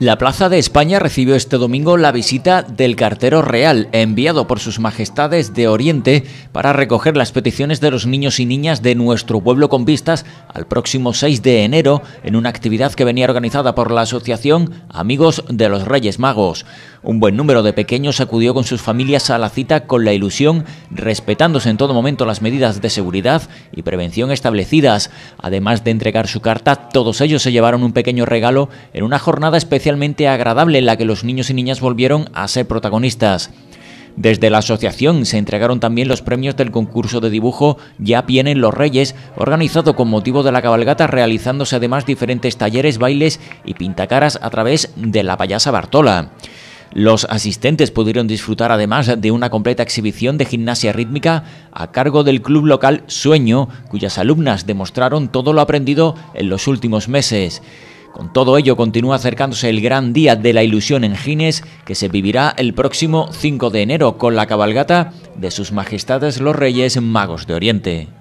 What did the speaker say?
La Plaza de España recibió este domingo la visita del cartero real, enviado por sus majestades de Oriente para recoger las peticiones de los niños y niñas de nuestro pueblo con vistas al próximo 6 de enero en una actividad que venía organizada por la Asociación Amigos de los Reyes Magos. Un buen número de pequeños acudió con sus familias a la cita con la ilusión, respetándose en todo momento las medidas de seguridad y prevención establecidas. Además de entregar su carta, todos ellos se llevaron un pequeño regalo en una jornada especial especialmente agradable en la que los niños y niñas volvieron a ser protagonistas. Desde la asociación se entregaron también los premios del concurso de dibujo Ya vienen los Reyes, organizado con motivo de la cabalgata, realizándose además diferentes talleres, bailes y pintacaras a través de la payasa Bartola. Los asistentes pudieron disfrutar además de una completa exhibición de gimnasia rítmica a cargo del club local Sueño, cuyas alumnas demostraron todo lo aprendido en los últimos meses. Con todo ello continúa acercándose el gran día de la ilusión en Gines que se vivirá el próximo 5 de enero con la cabalgata de sus majestades los Reyes Magos de Oriente.